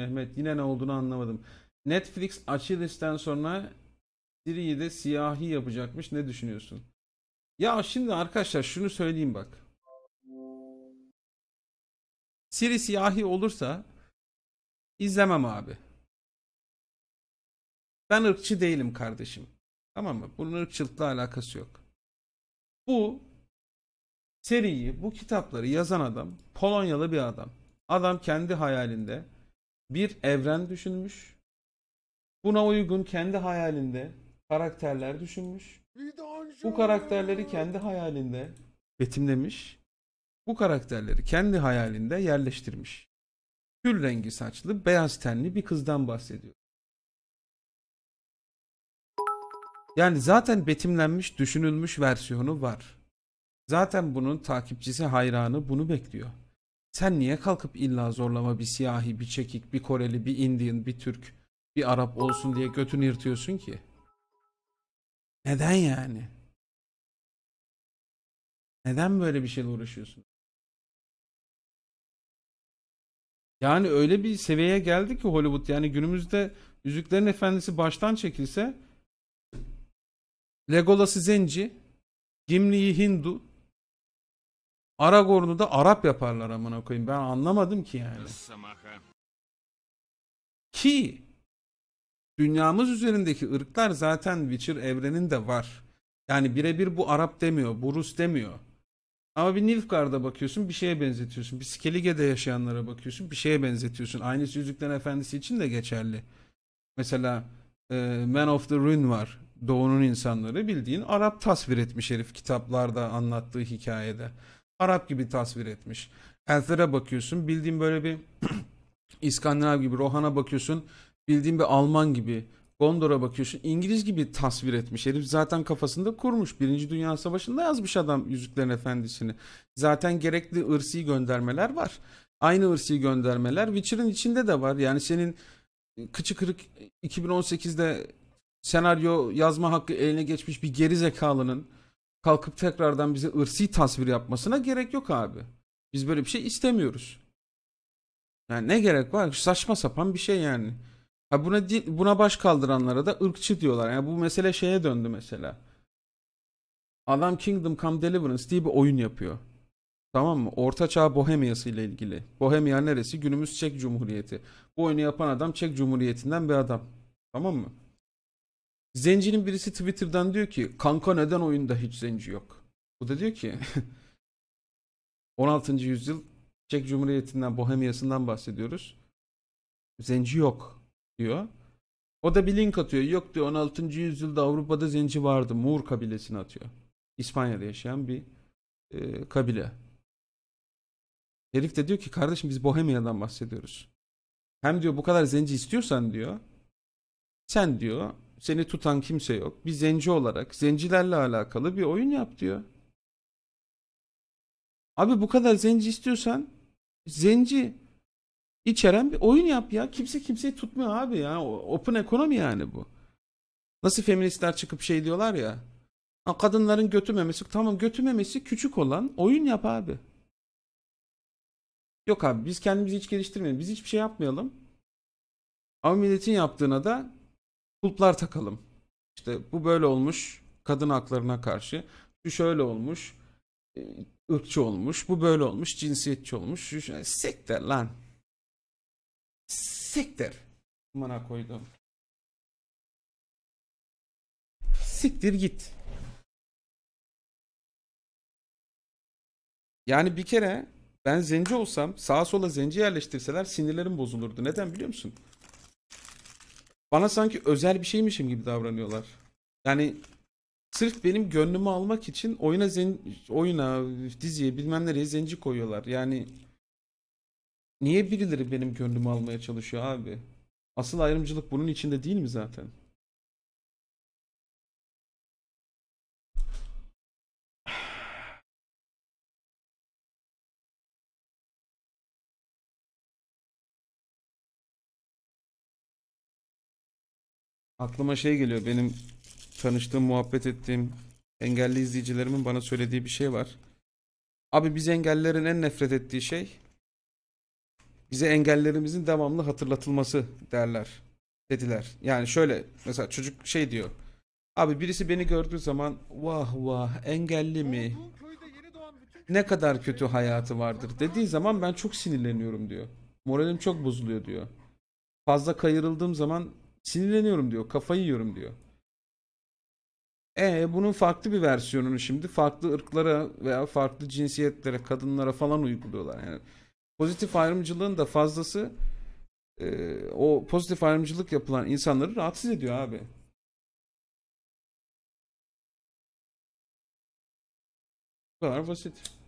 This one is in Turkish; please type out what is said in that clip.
Mehmet yine ne olduğunu anlamadım. Netflix Achilles'ten sonra Siri'yi de siyahi yapacakmış. Ne düşünüyorsun? Ya şimdi arkadaşlar şunu söyleyeyim bak. Siri siyahi olursa izlemem abi. Ben ırkçı değilim kardeşim. Tamam mı? Bunun ırkçılıkla alakası yok. Bu seriyi, bu kitapları yazan adam Polonyalı bir adam. Adam kendi hayalinde bir evren düşünmüş. Buna uygun kendi hayalinde karakterler düşünmüş. Bu karakterleri kendi hayalinde betimlemiş. Bu karakterleri kendi hayalinde yerleştirmiş. Kül rengi saçlı, beyaz tenli bir kızdan bahsediyor. Yani zaten betimlenmiş, düşünülmüş versiyonu var. Zaten bunun takipçisi, hayranı bunu bekliyor. Sen niye kalkıp illa zorlama bir siyahi, bir çekik, bir Koreli, bir Indian, bir Türk, bir Arap olsun diye götünü yırtıyorsun ki? Neden yani? Neden böyle bir şeyle uğraşıyorsun? Yani öyle bir seviyeye geldi ki Hollywood yani günümüzde Yüzüklerin Efendisi baştan çekilse Legolas'ı Zenci, Gimli'yi Hindu, Aragorn'u da Arap yaparlar amına koyayım. Ben anlamadım ki yani. Ki dünyamız üzerindeki ırklar zaten Witcher evreninde var. Yani birebir bu Arap demiyor, bu Rus demiyor. Ama bir Nilfgaard'a bakıyorsun bir şeye benzetiyorsun. Bir Skellige'de yaşayanlara bakıyorsun bir şeye benzetiyorsun. Aynısı Yüzüklerin Efendisi için de geçerli. Mesela e, Man of the Rune var. Doğu'nun insanları bildiğin Arap tasvir etmiş herif kitaplarda anlattığı hikayede. Arap gibi tasvir etmiş. Elther'e bakıyorsun bildiğin böyle bir İskandinav gibi, Rohan'a bakıyorsun bildiğin bir Alman gibi, Gondor'a bakıyorsun İngiliz gibi tasvir etmiş. Herif zaten kafasında kurmuş. Birinci Dünya Savaşı'nda yazmış adam Yüzüklerin Efendisi'ni. Zaten gerekli ırsi göndermeler var. Aynı ırsi göndermeler Witcher'ın içinde de var. Yani senin kıçı kırık 2018'de senaryo yazma hakkı eline geçmiş bir geri zekalının kalkıp tekrardan bize ırsi tasvir yapmasına gerek yok abi. Biz böyle bir şey istemiyoruz. Yani ne gerek var? Saçma sapan bir şey yani. Ha buna buna baş kaldıranlara da ırkçı diyorlar. Yani bu mesele şeye döndü mesela. Adam Kingdom Come Deliverance diye bir oyun yapıyor. Tamam mı? Orta Çağ Bohemyası ile ilgili. Bohemya neresi? Günümüz Çek Cumhuriyeti. Bu oyunu yapan adam Çek Cumhuriyeti'nden bir adam. Tamam mı? Zencinin birisi Twitter'dan diyor ki kanka neden oyunda hiç zenci yok? Bu da diyor ki 16. yüzyıl Çek Cumhuriyeti'nden Bohemya'sından bahsediyoruz. Zenci yok diyor. O da bir link atıyor. Yok diyor 16. yüzyılda Avrupa'da zenci vardı. Moğol kabilesini atıyor. İspanya'da yaşayan bir e, kabile. Herif de diyor ki kardeşim biz Bohemya'dan bahsediyoruz. Hem diyor bu kadar zenci istiyorsan diyor sen diyor seni tutan kimse yok. Bir zenci olarak zencilerle alakalı bir oyun yap diyor. Abi bu kadar zenci istiyorsan zenci içeren bir oyun yap ya. Kimse kimseyi tutmuyor abi ya. Open ekonomi yani bu. Nasıl feministler çıkıp şey diyorlar ya. Kadınların götü memesi. Tamam götü memesi küçük olan oyun yap abi. Yok abi biz kendimizi hiç geliştirmeyelim. Biz hiçbir şey yapmayalım. Ama milletin yaptığına da kulplar takalım. İşte bu böyle olmuş kadın haklarına karşı. Şu şöyle olmuş e, ırkçı olmuş. Bu böyle olmuş cinsiyetçi olmuş. Şu şöyle. Sekter lan. Sekter. Bana koydum. Siktir git. Yani bir kere ben zenci olsam sağa sola zenci yerleştirseler sinirlerim bozulurdu. Neden biliyor musun? Bana sanki özel bir şeymişim gibi davranıyorlar. Yani sırf benim gönlümü almak için oyuna zen oyuna diziye bilmem nereye zenci koyuyorlar. Yani niye birileri benim gönlümü almaya çalışıyor abi? Asıl ayrımcılık bunun içinde değil mi zaten? Aklıma şey geliyor benim tanıştığım, muhabbet ettiğim engelli izleyicilerimin bana söylediği bir şey var. Abi biz engellerin en nefret ettiği şey bize engellerimizin devamlı hatırlatılması derler. Dediler. Yani şöyle mesela çocuk şey diyor. Abi birisi beni gördüğü zaman vah vah engelli mi? Ne kadar kötü hayatı vardır dediği zaman ben çok sinirleniyorum diyor. Moralim çok bozuluyor diyor. Fazla kayırıldığım zaman Sinirleniyorum diyor. Kafayı yiyorum diyor. E bunun farklı bir versiyonunu şimdi farklı ırklara veya farklı cinsiyetlere, kadınlara falan uyguluyorlar. Yani pozitif ayrımcılığın da fazlası e, o pozitif ayrımcılık yapılan insanları rahatsız ediyor abi. Bu kadar basit.